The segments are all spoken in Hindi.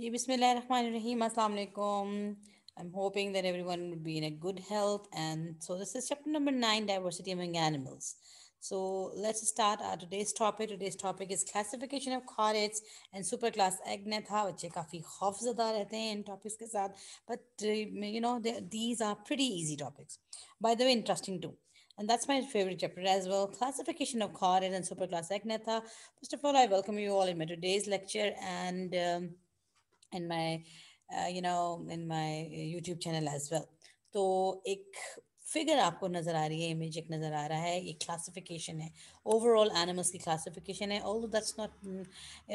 जी बिसमिललाहिररहमानिररहीम वालेकुम I'm hoping that everyone would be in a good health and so this is chapter number 9 diversity among animals. So let's start our today's topic. Today's topic is classification of correlates and superclass agnatha Which are खौफजदा रहते topics. इन टॉपिक्स के साथ but uh, you know these are pretty easy topics. By the way interesting too. And that's my favorite chapter as well, classification of correlates and superclass agnetha. First of all, I welcome you all in my today's lecture and um, in my uh, you know in my youtube channel as well so ek figure aapko nazar aa rahi hai image ek nazar aa raha hai classification hai overall animals classification hai although that's not you mm,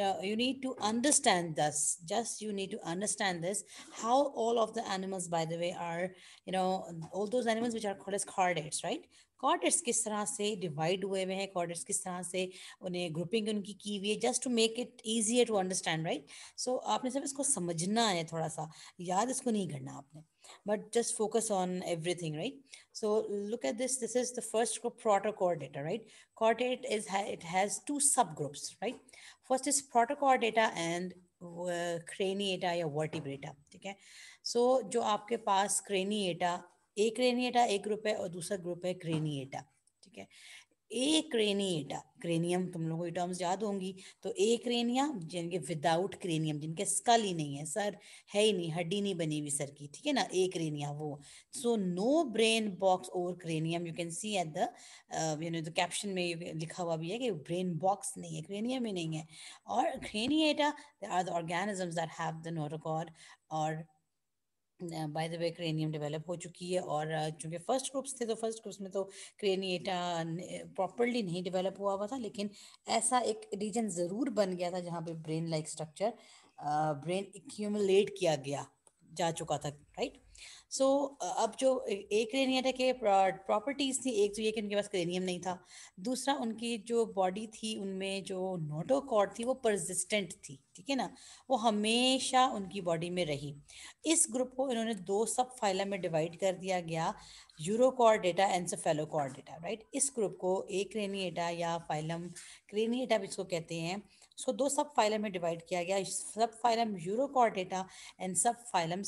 uh, you need to understand this just you need to understand this how all of the animals by the way are you know all those animals which are called as chordates right chordates किस तरह से डिवाइड हुए हुए हैं कॉर्डर्स किस तरह से उन्हें ग्रुपिंग उनकी की हुई है just to make it easier to understand right so आपने सिर्फ इसको समझना है थोड़ा सा याद इसको नहीं करना आपने but just focus on everything right so look at this this is the first group protochordata right कॉर्डिनेट is it has two subgroups right first is protochordata and craniata या वर्टिब्रेटा ठीक है सो जो आपके पास क्रेनी एटा ए क्रेनिएटा एक ग्रुप है और दूसरा ग्रुप है क्रेनिएटा ठीक है ए क्रेनिएटा क्रेनियम तुम लोगों को टर्म्स याद होंगी तो ए क्रेनिया जिनके विदाउट क्रेनियम जिनके स्कल ही नहीं है सर है ही नहीं हड्डी नहीं बनी हुई सर की ठीक है ना ए क्रेनिया वो सो नो ब्रेन बॉक्स और cranium you can see at the you know caption में लिखा हुआ भी है कि ब्रेन बॉक्स नहीं है क्रेनियम ही नहीं है और craniata are the organisms that have the notochord और by the way cranium develop हो चुकी है और चूंकि फर्स्ट ग्रुप्स थे तो फर्स्ट ग्रुप्स में तो क्रेनिएटा प्रॉपरली नहीं डेवलप हुआ हुआ था लेकिन ऐसा एक रीजन ज़रूर बन गया था जहाँ पे brain like structure brain accumulate किया गया जा चुका था राइट सो so, अब जो एक रेनियन के प्रॉपर्टीज थी एक तो ये कि उनके पास क्रेनियम नहीं था दूसरा उनकी जो बॉडी थी उनमें जो नोटोकॉर्ड थी वो परसिस्टेंट थी ठीक है ना वो हमेशा उनकी बॉडी में रही इस ग्रुप को इन्होंने दो सब फाइला में डिवाइड कर दिया गया urochordata and cephalochordata right इस ग्रुप को एक क्रेनिएटा या फाइलम क्रेनिएटा इसको कहते हैं सो दो सब फाइलम में डिवाइड किया गया subphylum urochordata and subphylum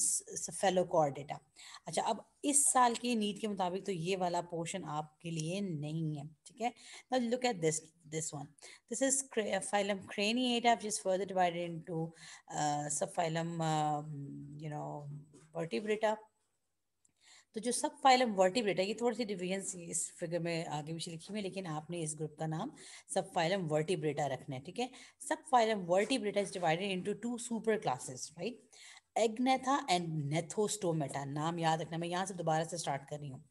cephalochordata अच्छा अब इस साल की नीट के मुताबिक तो ये वाला पोर्शन आपके लिए नहीं है ठीक है now look at this this one this is phylum craniata which is further divided into uh, subphylum um, you know vertebrata तो जो सब फाइलम वर्टिब्रेट है ये थोड़ी सी डिवीजन्स इस फिगर में आगे पीछे लिखी हुई है लेकिन आपने इस ग्रुप का नाम सब फाइलम वर्टिब्रेटा रखना है ठीक है सब phylum vertebrata is divided into two superclasses right agnatha and gnathostomata नाम याद रखना मैं यहाँ से दोबारा से स्टार्ट कर रही हूँ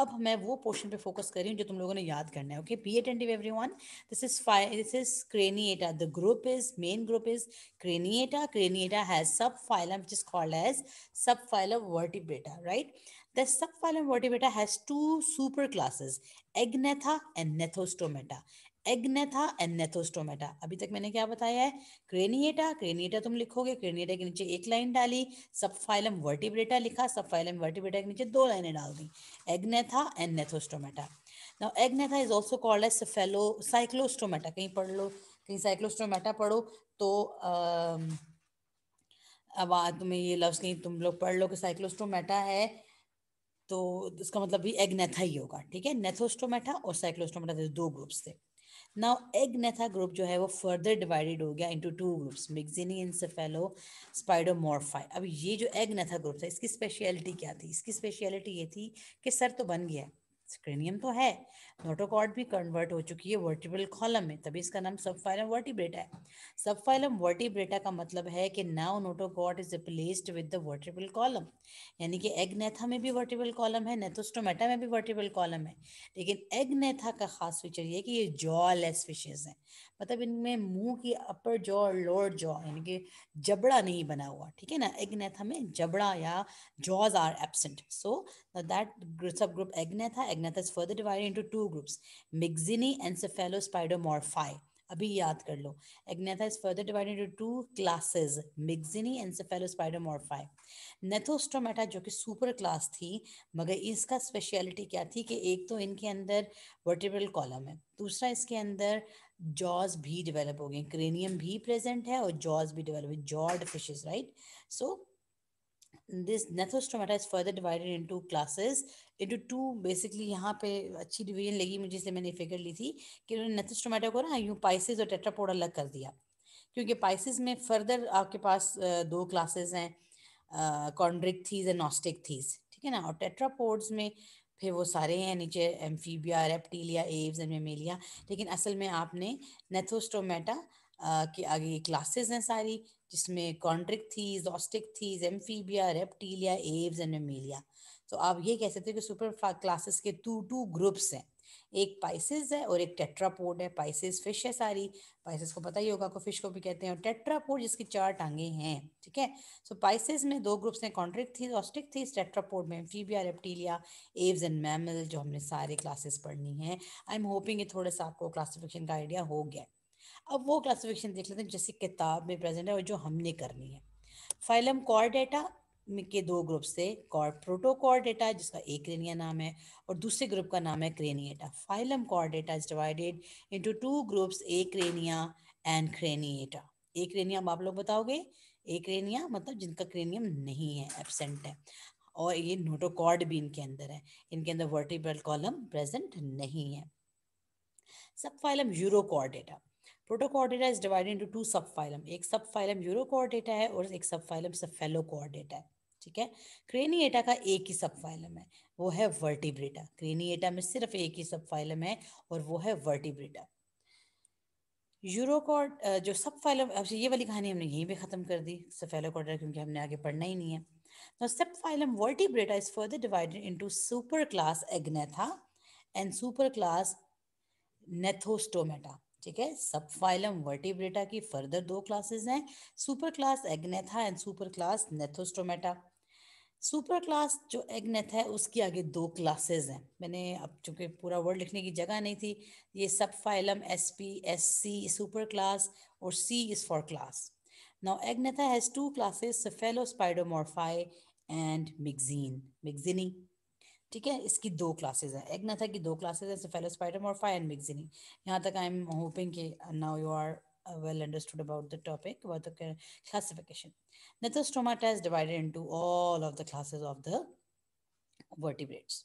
अब मैं वो पोर्शन पे फोकस कर रही हूँ जो तुम लोगों ने याद करना है okay be attentive everyone this is this is craniata the group is main group is craniata craniata has subphylum which is called as सब phylum vertebrata right right? The subphylum Vertebrata has two superclasses, Agnatha and Nethostomata. Agnatha and gnathostomata अभी तक मैंने क्या बताया है क्रेनिएटा क्रेनिएटा तुम लिखोगे क्रेनिएटा के नीचे एक लाइन डाली सबफाइलम वर्टिब्रेटा लिखा सबफाइलम वर्टिब्रेटा के नीचे दो लाइनें डाल दी agnatha and gnathostomata now agnatha is also called as fellow cyclostomata कहीं पढ़ लो कहीं साइक्लोस्टोमेटा पढ़ो तो अब तुम्हें ये लफ्ज़ कहीं तुम लोग पढ़ लो कि साइक्लोस्टोमेटा है तो इसका मतलब भी एग नेथा ही होगा ठीक है नेथोस्टोमेटा और साइक्लोस्टोमेटा दो ग्रुप्स थे नाउ एग नेथा ग्रुप जो है वो फर्दर डिवाइडेड हो गया into two groups myxini cephalaspidomorphi अब ये जो एग नेथा ग्रुप था इसकी स्पेशलिटी क्या थी इसकी स्पेशलिटी ये थी कि सर तो बन गया स्क्रीनियम तो है नोटोकॉर्ड भी कन्वर्ट हो चुकी है वर्टिब्रल कॉलम में तभी इसका नाम सब फाइलम वर्टिब्रेटा है सब फाइलम वर्टिब्रेटा का मतलब है कि now notochord is replaced with the vertebral column यानी कि एगनेथा में भी वर्टिब्रल कॉलम है नेथोस्टोमेटा में भी वर्टिब्रल कॉलम है लेकिन एगनेथा का खास फीचर ये कि ये जॉ लेस फिशेज हैं मतलब इनमें मुंह की अपर जॉ और लोअर जॉ यानी कि जबड़ा नहीं बना हुआ ठीक है ना एग्नेथा में जबड़ा या jaws are absent so that subgroup agnatha agnatha is further divided into two groups, Myxini and Cephalospidomorphi. अभी याद कर लो agnatha is further divided into two classes myxini and cephalaspidomorphi gnathostomata जो कि सुपर क्लास थी मगर इसका स्पेशलिटी क्या थी कि एक तो इनके अंदर वर्टिब्रल कॉलम है दूसरा इसके अंदर जॉज भी डेवलप हो गए क्रेनियम भी प्रेजेंट है और जॉज भी develop jawed fishes right so this gnathostomata is further divided into classes into two basically यहाँ पे अच्छी डिवीजन लगी मुझे इसलिए मैंने फिगर ली थी कि उन्होंने नेथोस्टोमेटा को ना यूँ पाइसिस और टेट्रापोड अलग कर दिया क्योंकि पाइसिस में फर्दर आपके पास दो क्लासेस हैं chondrichthyes and osteichthyes ठीक है ना और टेट्रापोड्स में फिर वो सारे हैं नीचे amphibia reptilia aves and mammalia लेकिन असल में आपने नेथोस्टोमेटा के आगे ये क्लासेस हैं सारी जिसमें कॉन्ट्रिक थी जोस्टिक थी amphibia reptilia aves and mammalia तो आप ये कह सकते हो कि सुपर क्लासेस के टू टू ग्रुप्स हैं एक पाइसिस है और एक टेट्रापोड है पाइसिस फिश है सारी पाइसिस को पता ही होगा को फिश को भी कहते हैं और टेट्रापोड जिसकी चार टांगे हैं ठीक है सो पाइसिस में दो ग्रुप्स हैं कॉन्ट्रिक थी ऑस्टिक थी टेट्रापोड में फीबिया रेप्टीलिया एव्स एंड मैमल जो हमने सारे क्लासेस पढ़नी है आई एम होपिंग ये थोड़ा सा आपको क्लासिफिकेशन का आइडिया हो गया है अब वो क्लासिफिकेशन देख लेते हैं जैसे किताब में प्रेजेंट है और जो हमने करनी है फाइलम कॉर डेटा के दो ग्रुप से कॉर प्रोटोकॉर डेटा जिसका एक क्रेनिया नाम है और दूसरे ग्रुप का नाम है craniata phylum chordata is divided into two groups acrania and craniata acrania आप लोग बताओगे ए क्रेनिया मतलब जिनका क्रेनियम नहीं है एबसेंट है और ये नोटोकॉर्ड भी इनके अंदर है इनके अंदर वर्टिब्रल कॉलम प्रेजेंट नहीं है सब फाइलम डेटा protochordata is divided into two sub phylum एक सब फाइलम यूरोकॉर्डेटा है और एक सब फाइलम सेफेलोकॉर्डेटा है ठीक है क्रेनिएटा का एक ही सब फाइलम है वो है वर्टिब्रेटा क्रेनिएटा में सिर्फ एक ही सब फाइलम है और वो है वर्टिब्रेटा यूरोकॉर्ड जो सब फाइलम ये वाली कहानी हमने यहीं पे ख़त्म कर दी सेफेलोकॉर्डेटा क्योंकि हमने आगे पढ़ना ही नहीं है सब phylum vertebrata is further divided further super class agnatha and super class gnathostomata ठीक है सब फाइलम वर्टिब्रेटा की फर्दर दो क्लासेस हैं super class agnatha and super class gnathostomata super class जो एग्नेथ है उसकी आगे दो क्लासेस हैं मैंने अब चूंकि पूरा वर्ड लिखने की जगह नहीं थी ये सब फाइलम एस पी एस सी सुपर क्लास और C is for class now agnatha has two classes cephalaspidomorphi and myxine myxini ठीक है इसकी दो क्लासेस हैं एक ना था कि दो क्लासेस हैं सेफेलोस्पाइडम और फायनमिक्सिनी यहाँ तक आई एम होपिंग कि now you are well understood about the topic about the classification. Nethostomata is divided into all of the classes of the vertebrates.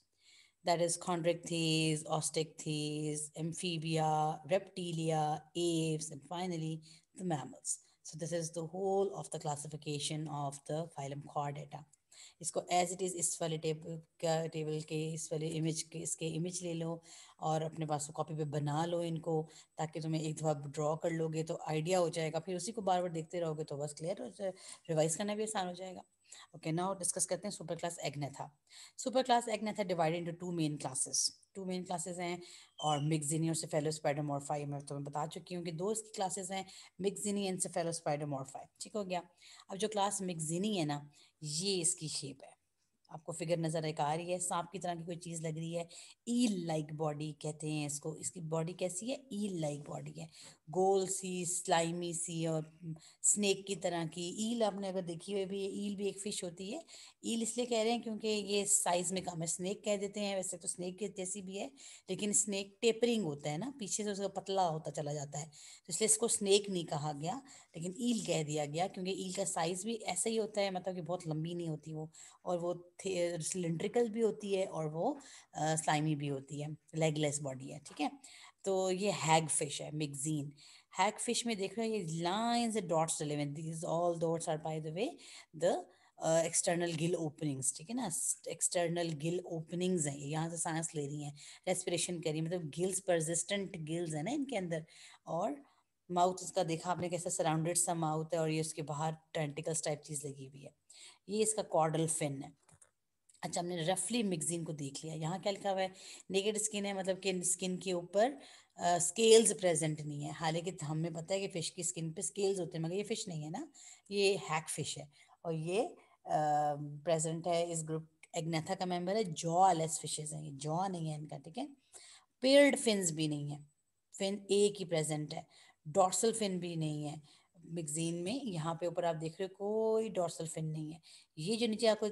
That is chondrichthyes, osteichthyes, amphibia, reptilia, apes, and finally the mammals. So this is the whole of the classification of the phylum chordata. इसको एज इट इज़ इस वाले टेबल का टेबल के इस वाले इमेज के इसके इमेज ले लो और अपने पास कॉपी पे बना लो इनको ताकि तुम्हें एक दफ़ा ड्रॉ कर लोगे तो आइडिया हो जाएगा फिर उसी को बार बार देखते रहोगे तो बस क्लियर हो जाए रिवाइज करना भी आसान हो जाएगा ओके नाउ डिस्कस करते हैं super class agnatha super class agnatha divide into two main classes two main classes हैं और मिगजिनी और स्पाइडोमोरफाई मैं तुम्हें बता चुकी हूँ कि दो इसकी क्लासेस हैं मिगजिनी एंड स्पाइडोमोरफाई ठीक हो गया अब जो क्लास मिगजिनी है ना ये इसकी शेप है आपको फिगर नज़र एक आ रही है सांप की तरह की कोई चीज़ लग रही है ई लाइक बॉडी कहते हैं इसको इसकी बॉडी कैसी है ई लाइक बॉडी है गोल सी स्लाइमी सी और स्नेक की तरह की ईल आपने अगर देखी हुई भी ईल भी एक फ़िश होती है ईल इसलिए कह रहे हैं क्योंकि ये साइज़ में कम है स्नेक कह देते हैं वैसे तो स्नेक के जैसी भी है लेकिन स्नेक टेपरिंग होता है ना पीछे से उसका पतला होता चला जाता है तो इसलिए इसको स्नेक नहीं कहा गया लेकिन ईल कह दिया गया क्योंकि ईल का साइज़ भी ऐसा ही होता है मतलब कि बहुत लंबी नहीं होती वो और वो सिलेंड्रिकल भी होती है और वो स्लाइमी भी होती है लेगलेस बॉडी है ठीक है तो ये हैग फिश है मिगजीन हैग फिश में देख रहे हैं ये लाइंस डॉट्स डले हुए this all dots are by the way the external gill openings ठीक है ना एक्सटर्नल गिल ओपनिंग्स हैं यहाँ से सांस ले रही हैं रेस्पिरेशन कर रही है मतलब गिल्स परजिस्टेंट गिल्स हैं ना इनके अंदर और माउथ उसका देखा आपने कैसा सराउंडेड सा माउथ है और ये उसके बाहर टेंटिकल्स टाइप चीज़ लगी हुई है ये इसका कॉर्डल फिन है अच्छा हमने रफली मैगजीन को देख लिया यहाँ क्या लिखा हुआ है नेकेड स्किन है मतलब कि स्किन के ऊपर स्केल्स प्रेजेंट नहीं है हालांकि हमें पता है कि फ़िश की स्किन पे स्केल्स होते हैं मगर ये फ़िश नहीं है ना ये हैक फिश है और ये प्रेजेंट uh, है इस ग्रुप एग्नेथा का मेंबर है जॉ लेस फिशेज हैं ये जॉ नहीं है इनका ठीक है पेयर्ड फिन्स भी नहीं है फिन एक ही प्रेजेंट है डॉर्सल फिन भी नहीं है मिगजीन में यहाँ पे ऊपर आप देख रहे हो कोई डॉर्सल फिन नहीं है ये जो नीचे आपको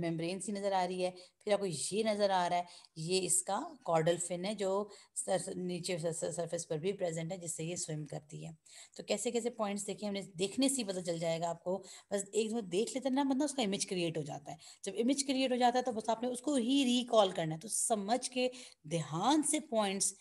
मेम्ब्रेन सी नज़र आ रही है फिर आपको ये नज़र आ रहा है ये इसका कॉर्डल फिन है जो सर, नीचे सरफेस पर भी प्रेजेंट है जिससे ये स्विम करती है तो कैसे कैसे पॉइंट्स देखे हमने देखने से ही पता चल जाएगा आपको बस एक दफा देख लेते ना मतलब उसका इमेज क्रिएट हो जाता है जब इमेज क्रिएट हो जाता है तो बस आपने उसको ही रिकॉल करना है तो समझ के ध्यान से पॉइंट्स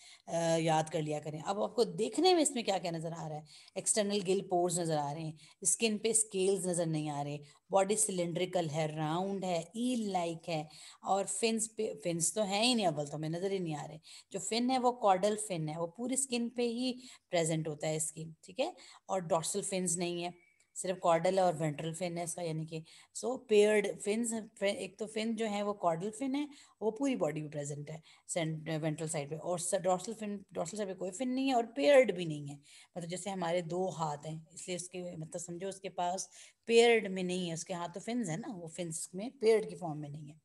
याद कर लिया करें अब आपको देखने में इसमें क्या क्या नज़र आ रहा है एक्सटर्नल गिल पोर्स नज़र आ रहे हैं स्किन पे स्केल्स नज़र नहीं आ रहे बॉडी सिलेंड्रिकल है राउंड है ईल लाइक है और फिन्स पे फिन्स तो है ही नहीं अव्वल तो हमें नज़र ही नहीं आ रहे जो फिन है वो कॉर्डल फिन है वो पूरी स्किन पे ही प्रेजेंट होता है इसकी ठीक है और डॉर्सल फिन्स नहीं है सिर्फ कॉर्डल और वेंट्रल फिन है इसका यानी कि सो पेयर्ड फिन एक तो फिन जो है वो कॉर्डल फिन है वो पूरी बॉडी में प्रेजेंट है वेंट्रल साइड पे और डॉर्सल फिन डॉर्सल साइड पे कोई फिन नहीं है और पेयर्ड भी नहीं है मतलब जैसे हमारे दो हाथ हैं इसलिए उसके मतलब समझो उसके पास पेयर्ड में नहीं है उसके हाथ तो फिन है ना वो फिन्स में पेयर्ड की फॉर्म में नहीं है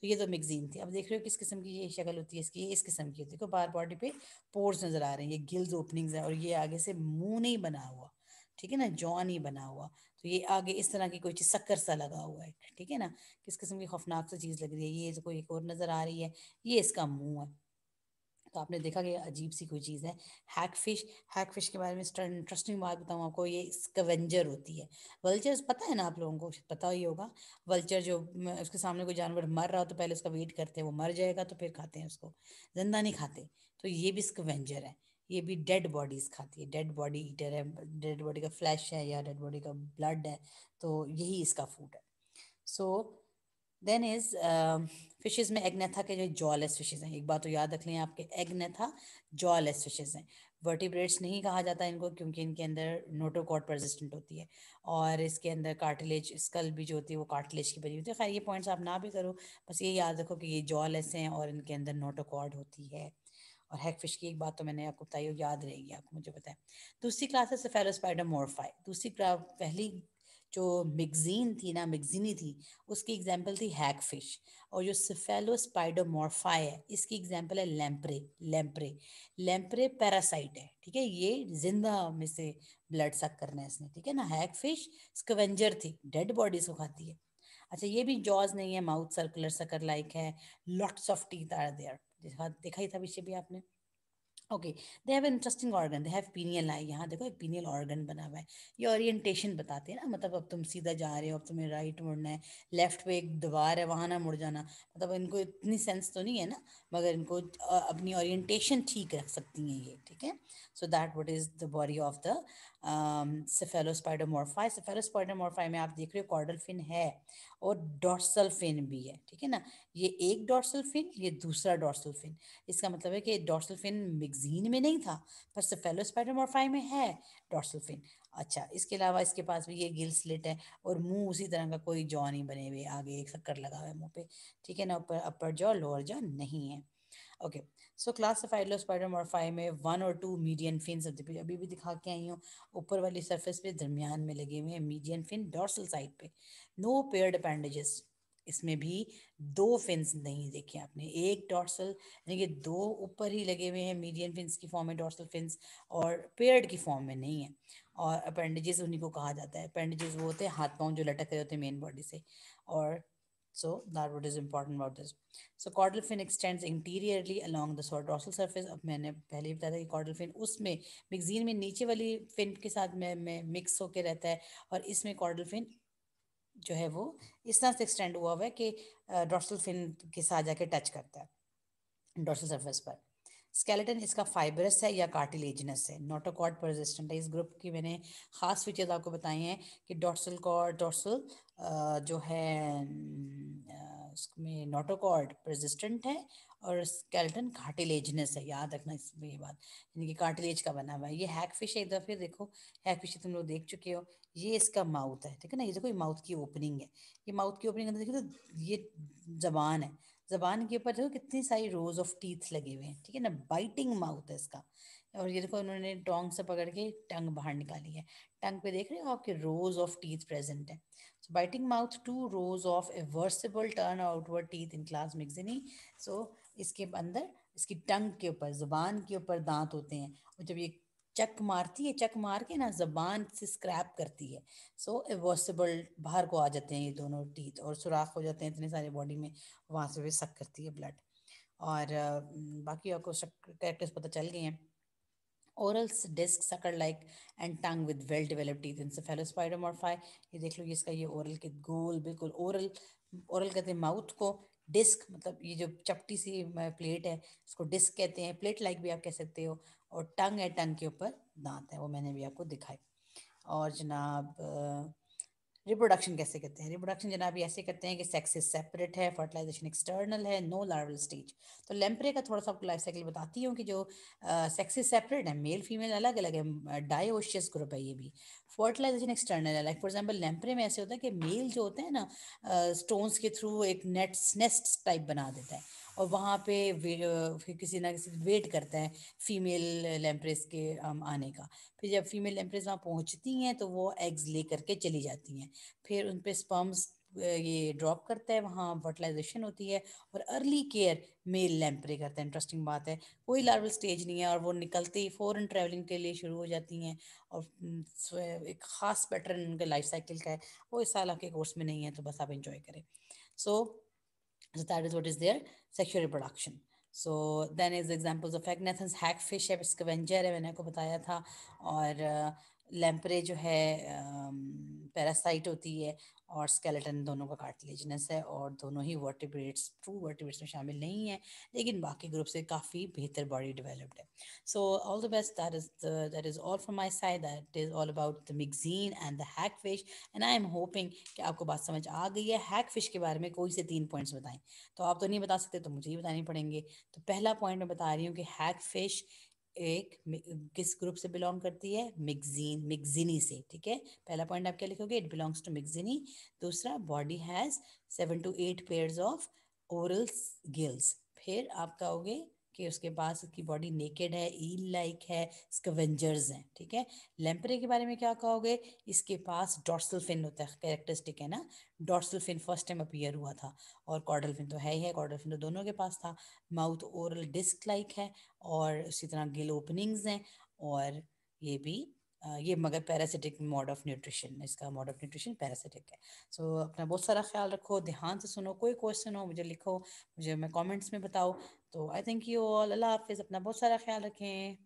तो ये तो मैगजीन थी अब देख रहे हो किस किस्म की ये शक्ल होती है इसकी इस किस्म की होती है बार बॉडी पे पोर्स नजर आ रहे हैं ये गिल्स ओपनिंग्स है और ये आगे से मुंह नहीं बना हुआ ठीक है ना जौ ही बना हुआ तो ये आगे इस तरह की कोई चीज़ शक्कर सा लगा हुआ है ठीक है ना किस किस्म की खौफनाक सी चीज़ लग रही है ये कोई एक और नज़र आ रही है ये इसका मुंह है तो आपने देखा कि अजीब सी कोई चीज़ है हैक फिश हैक फिश के बारे में इंटरेस्टिंग बात बताऊँ आपको ये स्कवेंजर होती है वल्चर पता है ना आप लोगों को पता ही होगा वल्चर जो उसके सामने कोई जानवर मर रहा हो तो पहले उसका वेट करते हैं वो मर जाएगा तो फिर खाते हैं उसको जिंदा नहीं खाते तो ये भी स्कवेंजर है ये भी डेड बॉडीज खाती है डेड बॉडी ईटर है डेड बॉडी का फ्लैश है या डेड बॉडी का ब्लड है तो यही इसका फूड है सो देन इज फिशेज में एग्नेथा के जो जॉलेस फिशेज हैं एक बात तो याद रख लें आपके एग्नेथा जॉलेस फिशेज हैं वर्टिब्रेट्स नहीं कहा जाता इनको क्योंकि इनके अंदर नोटोकॉट प्रजिस्टेंट होती है और इसके अंदर कार्टिलेज स्कल भी जो होती है वो कार्टिलेज की बनी होती है खैर ये पॉइंट्स आप ना भी करो बस ये याद रखो कि ये जॉलेस हैं और इनके अंदर नोटोकॉड होती है और हैकफिश की एक बात तो मैंने आपको बताई और याद रहेगी आपको मुझे बताया दूसरी क्लास है सेफेलोस्पाइडर मोरफाई दूसरी क्लास पहली जो मैगजीन थी ना मैगजीनी थी उसकी एग्जाम्पल थी हैक फिश और जो सिफेलो मोरफाई है इसकी एग्जाम्पल है लैम्प्रे लैम्प्रे लैम्प्रे पैरासाइट है ठीक है ये जिंदा में से ब्लड सक करना है इसने ठीक है ना हैक फिश स्कवेंजर थी डेड बॉडीज को खाती है अच्छा ये भी जॉज नहीं है माउथ सर्कुलर सकर लाइक है lots of teeth are there हाँ, देखा ही था पीछे भी आपने okay they have interesting organ they have pineal eye यहाँ देखो एक पीनियल ऑर्गन बना हुआ है ये ओरिएंटेशन बताते हैं ना मतलब अब तुम सीधा जा रहे हो अब तुम्हें राइट मुड़ना है लेफ्ट पे एक दीवार है वहाँ ना मुड़ जाना मतलब इनको इतनी सेंस तो नहीं है ना मगर इनको अपनी ओरिएंटेशन ठीक रख सकती हैं ये ठीक है so that what is the body of the cephalaspidomorphi cephalaspidomorphi में आप देख रहे हो कॉर्डल फिन है और डॉर्सल फिन भी है ठीक है ना ये एक डॉर्सल फिन ये दूसरा डॉर्सल फिन इसका मतलब है कि डॉर्सल फिन मिगजीन में नहीं था पर सेफेलोस्पेटमोरफाई में है डॉर्सल फिन अच्छा इसके अलावा इसके पास भी ये गिल स्लिट है और मुंह उसी तरह का कोई जॉ नहीं बने हुए आगे एक शक्कर लगा हुआ है मुंह पे ठीक है ना ऊपर अपर जॉ लोअर जॉ नहीं है ओके सो क्लासिफाइड लो मॉर्फाई में वन और टू मीडियन फिन अभी भी दिखा के आई हूँ ऊपर वाली सर्फेस पे दरमियान में लगे हुए हैं मीडियन फिन डॉर्सल साइड पे नो पेयर्ड अपेंडेजेस इसमें भी दो फिन्स नहीं देखे आपने एक डॉर्सल यानी कि दो ऊपर ही लगे हुए हैं मीडियन फिन्स की फॉर्म में डॉर्सल फिन्स और पेयर्ड की फॉर्म में नहीं है और अपेंडेजेस उन्हीं को कहा जाता है अपेंडिजेज वो होते हैं हाथ पाँव जो लटक रहे होते हैं मेन बॉडी से और so that what is important about this so caudal fin extends anteriorly along the sort dorsal अब मैंने पहले ही बताया था कि कॉर्डल फिन उसमें मैगजीन में नीचे वाली फिन के साथ में में मिक्स होकर रहता है और इसमें कॉर्डल फिन जो है वो इस तरह से एक्सटेंड हुआ हुआ है कि डॉसल फिन के साथ जाके टच करता है डॉसल सर्फेस पर स्केलेटन इसका फाइबरस है या कार्टिलेजनस है नोटोकॉर्ड परजिस्टेंट है इस ग्रुप की मैंने खास फीचर्स आपको बताए हैं कि डॉर्सल कॉर्ड डॉर्सल जो है इसमें नोटोकॉर्ड परजिस्टेंट है और स्केलेटन कार्टिलेजनस है याद रखना इसमें ये बात यानी कि कार्टिलेज का बना हुआ है ये हैक फिश है एक दफ़े देखो हैक फिश तुम लोग देख चुके हो ये इसका माउथ है ठीक है ना ये देखो ये माउथ की ओपनिंग है ये माउथ की ओपनिंग अंदर देखो तो ये जबान है जबान के ऊपर देखो कितनी सारी रोज ऑफ टीथ लगे हुए हैं ठीक है ना बाइटिंग माउथ है इसका और ये देखो उन्होंने टोंग से पकड़ के टंग बाहर निकाली है टंग पे देख रहे हो आपके रोज ऑफ टीथ प्रेजेंट है so biting mouth two rows of eversible turn outward teeth in class myxini so इसके अंदर इसकी टंग के ऊपर जुबान के ऊपर दांत होते हैं और जब ये चक मारती है चक मार के ना जबान से स्क्रैप करती है सो एवॉसिबल बाहर को आ जाते हैं ये दोनों टीथ और सुराख हो जाते हैं इतने सारे बॉडी में वहाँ से भी सक करती है ब्लड और बाकी आपको कैरेक्टर्स पता चल गए हैं orals disc sucker like and tongue with well developed teeth in cephalospidomorphi ये देख लो ये इसका ये oral के गोल बिल्कुल oral oral कहते हैं माउथ को डिस्क मतलब ये जो चपटी सी प्लेट है इसको डिस्क कहते हैं प्लेट लाइक भी आप कह सकते हो और टंग है टंग के ऊपर दांत है वो मैंने भी आपको दिखाई और जनाब रिप्रोडक्शन कैसे करते हैं रिप्रोडक्शन जनाब ऐसे करते हैं कि सेक्स सेपरेट है फर्टिलाइजेशन एक्सटर्नल है नो लार्वल स्टेज तो लेम्परे का थोड़ा सा आपको लाइफ साइकिल बताती हूँ कि जो सेक्स सेपरेट है मेल फीमेल अलग अलग है डायोशियस ग्रुप है ये भी फर्टिलाइजेशन एक्सटर्नल है लाइक फॉर एग्जाम्पल लेम्परे में ऐसे होता है कि मेल जो होते हैं ना स्टोन्स के थ्रू एक नेट्स नेस्ट टाइप बना देता है और वहाँ पे फिर किसी ना किसी वेट करता है फीमेल लेम्प्रेस के आने का फिर जब फीमेल लेम्प्रेस वहाँ पहुँचती हैं तो वो एग्स ले करके चली जाती हैं फिर उन पर स्पम्स ये ड्रॉप करता है वहाँ फर्टिलाइजेशन होती है और अर्ली केयर मेल लैम्परे करता है इंटरेस्टिंग बात है कोई लार्वल स्टेज नहीं है और वो निकलते ही फॉरन ट्रैवलिंग के लिए शुरू हो जाती हैं और एक ख़ास पैटर्न उनके लाइफ साइकिल का है वो इस साल आपके कोर्स में नहीं है तो बस आप इन्जॉय करें सो so, So that is what is their sexual reproduction. So then is examples of agnathans, hagfish, scavenger, है इसका वेंचर है मैंने लैम्परे जो है पैरासाइट होती है और स्केलेटन दोनों का कार्टिलेजनस है और दोनों ही वर्टिब्रेट्स ट्रू वर्टिब्रेट्स में शामिल नहीं है लेकिन बाकी ग्रुप से काफ़ी बेहतर बॉडी डेवलप्ड है so all the best that is that is all from my side that is all about the myxine and the hagfish and I am hoping कि आपको बात समझ आ गई है हैक फिश के बारे में कोई से तीन पॉइंट्स बताएं तो आप तो नहीं बता सकते तो मुझे ही बताने पड़ेंगे तो पहला पॉइंट मैं बता रही हूँ कि हैक फिश एक किस ग्रुप से बिलोंग करती है मिगजीन मिगजिनी से ठीक है पहला पॉइंट आप क्या लिखोगे इट बिलोंग्स टू मिगजिनी दूसरा body has seven to eight pairs of oral gills फिर आप कहोगे कि उसके पास उसकी बॉडी नेकेड है ईल लाइक है स्कवेंजर्स हैं ठीक है लेम्परे के बारे में क्या कहोगे इसके पास डॉर्सल फिन होता है कैरेक्टरिस्टिक है ना dorsal fin first time appear हुआ था और कॉर्डल फिन तो है ही है कॉर्डल फिन तो दोनों के पास था माउथ ओरल डिस्क लाइक है और उसी तरह गिल ओपनिंग्स हैं और ये भी ये मगर पैरासिटिक मोड ऑफ न्यूट्रिशन इसका मोड ऑफ न्यूट्रिशन पैरासिटिक है सो so, अपना बहुत सारा ख्याल रखो ध्यान से सुनो कोई क्वेश्चन हो मुझे लिखो मुझे मैं कमेंट्स में बताओ तो आई थिंक यू ऑल अल्लाह हाफिज़ अपना बहुत सारा ख्याल रखें